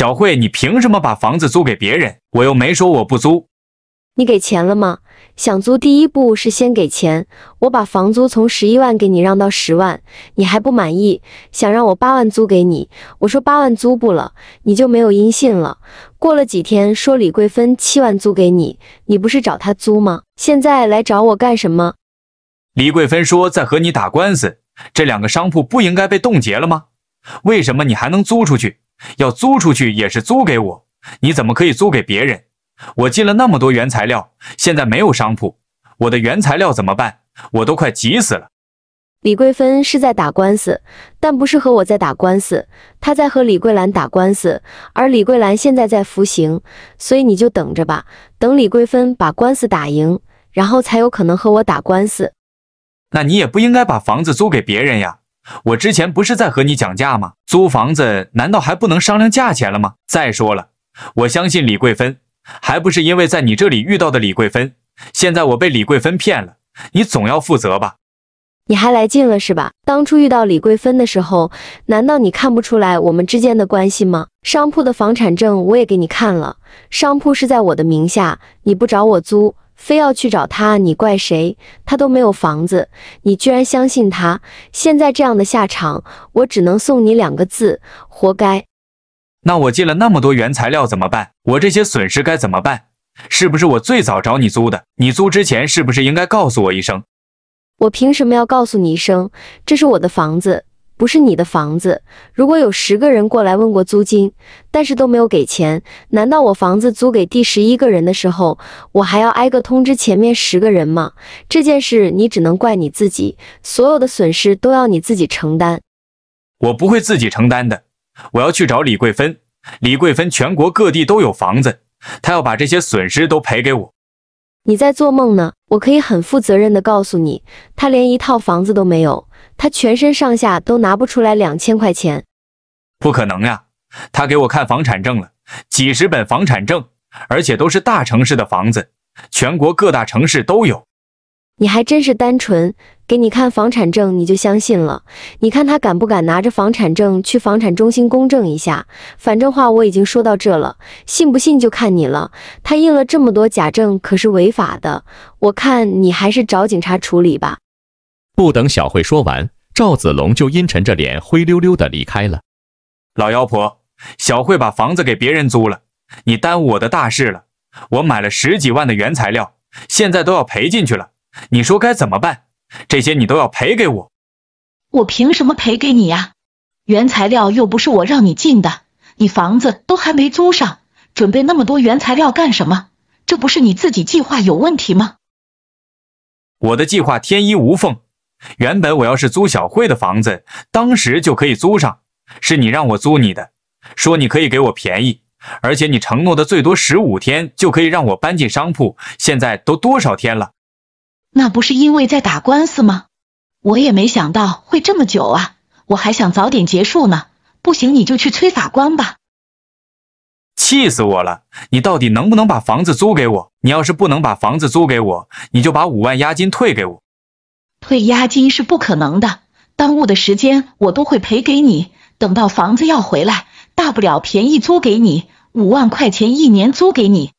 小慧，你凭什么把房子租给别人？我又没说我不租。你给钱了吗？想租第一步是先给钱。我把房租从十一万给你让到十万，你还不满意？想让我八万租给你？我说八万租不了，你就没有音信了。过了几天，说李桂芬七万租给你，你不是找他租吗？现在来找我干什么？李桂芬说在和你打官司，这两个商铺不应该被冻结了吗？为什么你还能租出去？要租出去也是租给我，你怎么可以租给别人？我进了那么多原材料，现在没有商铺，我的原材料怎么办？我都快急死了。李桂芬是在打官司，但不是和我在打官司，她在和李桂兰打官司，而李桂兰现在在服刑，所以你就等着吧，等李桂芬把官司打赢，然后才有可能和我打官司。那你也不应该把房子租给别人呀。我之前不是在和你讲价吗？租房子难道还不能商量价钱了吗？再说了，我相信李桂芬，还不是因为在你这里遇到的李桂芬？现在我被李桂芬骗了，你总要负责吧？你还来劲了是吧？当初遇到李桂芬的时候，难道你看不出来我们之间的关系吗？商铺的房产证我也给你看了，商铺是在我的名下，你不找我租。非要去找他，你怪谁？他都没有房子，你居然相信他！现在这样的下场，我只能送你两个字：活该。那我借了那么多原材料怎么办？我这些损失该怎么办？是不是我最早找你租的？你租之前是不是应该告诉我一声？我凭什么要告诉你一声？这是我的房子。不是你的房子，如果有十个人过来问过租金，但是都没有给钱，难道我房子租给第十一个人的时候，我还要挨个通知前面十个人吗？这件事你只能怪你自己，所有的损失都要你自己承担。我不会自己承担的，我要去找李桂芬，李桂芬全国各地都有房子，她要把这些损失都赔给我。你在做梦呢！我可以很负责任的告诉你，他连一套房子都没有，他全身上下都拿不出来两千块钱，不可能呀！他给我看房产证了，几十本房产证，而且都是大城市的房子，全国各大城市都有。你还真是单纯，给你看房产证你就相信了？你看他敢不敢拿着房产证去房产中心公证一下？反正话我已经说到这了，信不信就看你了。他印了这么多假证，可是违法的。我看你还是找警察处理吧。不等小慧说完，赵子龙就阴沉着脸，灰溜溜的离开了。老妖婆，小慧把房子给别人租了，你耽误我的大事了。我买了十几万的原材料，现在都要赔进去了。你说该怎么办？这些你都要赔给我？我凭什么赔给你呀？原材料又不是我让你进的，你房子都还没租上，准备那么多原材料干什么？这不是你自己计划有问题吗？我的计划天衣无缝。原本我要是租小慧的房子，当时就可以租上。是你让我租你的，说你可以给我便宜，而且你承诺的最多十五天就可以让我搬进商铺。现在都多少天了？那不是因为在打官司吗？我也没想到会这么久啊！我还想早点结束呢。不行，你就去催法官吧。气死我了！你到底能不能把房子租给我？你要是不能把房子租给我，你就把五万押金退给我。退押金是不可能的，耽误的时间我都会赔给你。等到房子要回来，大不了便宜租给你，五万块钱一年租给你。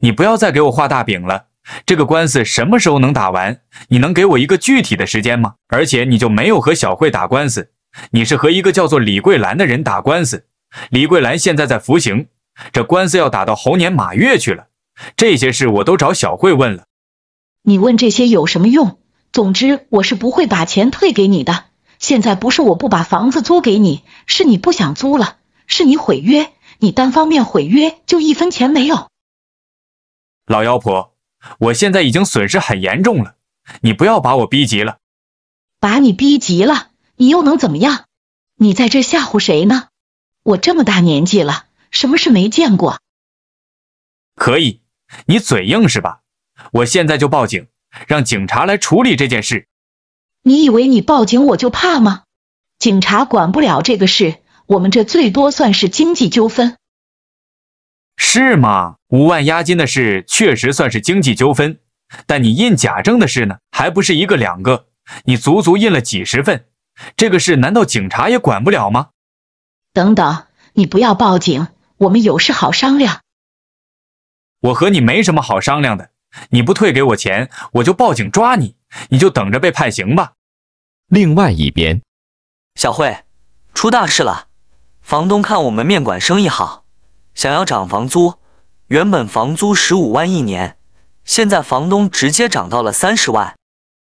你不要再给我画大饼了。这个官司什么时候能打完？你能给我一个具体的时间吗？而且你就没有和小慧打官司，你是和一个叫做李桂兰的人打官司。李桂兰现在在服刑，这官司要打到猴年马月去了。这些事我都找小慧问了。你问这些有什么用？总之我是不会把钱退给你的。现在不是我不把房子租给你，是你不想租了，是你毁约。你单方面毁约，就一分钱没有。老妖婆。我现在已经损失很严重了，你不要把我逼急了。把你逼急了，你又能怎么样？你在这吓唬谁呢？我这么大年纪了，什么事没见过？可以，你嘴硬是吧？我现在就报警，让警察来处理这件事。你以为你报警我就怕吗？警察管不了这个事，我们这最多算是经济纠纷。是吗？五万押金的事确实算是经济纠纷，但你印假证的事呢？还不是一个两个？你足足印了几十份，这个事难道警察也管不了吗？等等，你不要报警，我们有事好商量。我和你没什么好商量的，你不退给我钱，我就报警抓你，你就等着被判刑吧。另外一边，小慧，出大事了，房东看我们面馆生意好。想要涨房租，原本房租十五万一年，现在房东直接涨到了三十万。